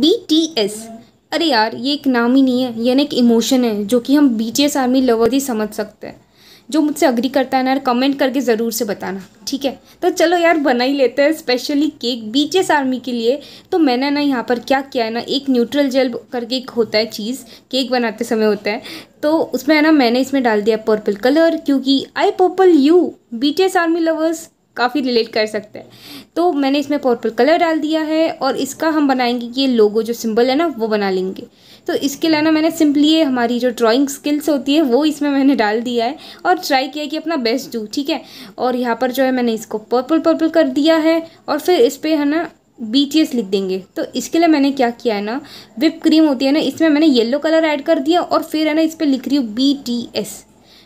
B T S अरे यार ये एक नाम ही नहीं है यानी एक इमोशन है जो कि हम B T S army lover ही समझ सकते हैं जो मुझसे अग्री करता है ना यार कमेंट करके ज़रूर से बताना ठीक है तो चलो यार बना ही लेते हैं specially cake B T S army के लिए तो मैंने ना यहाँ पर क्या किया है ना एक न्यूट्रल जेल करके एक होता है चीज़ केक बनाते समय होता है तो उसमें है ना मैंने इसमें डाल दिया पर्पल कलर क्योंकि I purple you B T S army lovers काफ़ी रिलेट कर सकते हैं तो मैंने इसमें पर्पल कलर डाल दिया है और इसका हम बनाएंगे कि ये लोगो जो सिंबल है ना वो बना लेंगे तो इसके लिए ना मैंने सिंपली ये हमारी जो ड्राइंग स्किल्स होती है वो इसमें मैंने डाल दिया है और ट्राई किया कि अपना बेस्ट दूँ ठीक है और यहाँ पर जो है मैंने इसको पर्पल पर्पल कर दिया है और फिर इस पर है ना बी टी एस लिख देंगे तो इसके लिए मैंने क्या किया है ना विप क्रीम होती है ना इसमें मैंने येलो कलर ऐड कर दिया और फिर है ना इस पर लिख रही हूँ बी टी एस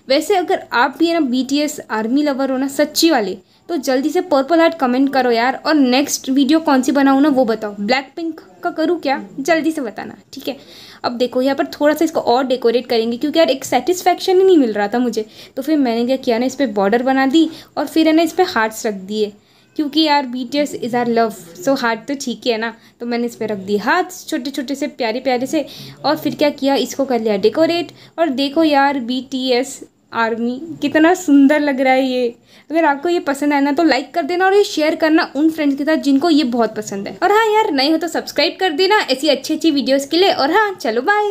वैसे अगर आप भी है ना बी आर्मी लवर हो ना सच्ची वाले तो जल्दी से पर्पल हार्ट कमेंट करो यार और नेक्स्ट वीडियो कौन सी बनाऊँ ना वो बताओ ब्लैक पिंक का करूँ क्या जल्दी से बताना ठीक है अब देखो यहाँ पर थोड़ा सा इसको और डेकोरेट करेंगे क्योंकि यार एक सेटिस्फेक्शन ही नहीं मिल रहा था मुझे तो फिर मैंने क्या किया ना इस पर बॉर्डर बना दी और फिर है ना इस पर हार्ट्स रख दिए क्योंकि यार B T S is our love so heart तो ठीक ही है ना तो मैंने इस पर रख दिए हाथ छोटे छोटे से प्यारे प्यारे से और फिर क्या किया इसको कर लिया डेकोरेट और देखो यार बी टी एस आर्मी कितना सुंदर लग रहा है ये अगर आपको ये पसंद आए ना तो लाइक कर देना और ये शेयर करना उन फ्रेंड्स के साथ जिनको ये बहुत पसंद है और हाँ यार नए हो तो सब्सक्राइब कर देना ऐसी अच्छी अच्छी वीडियोज़ के लिए और हाँ चलो बाय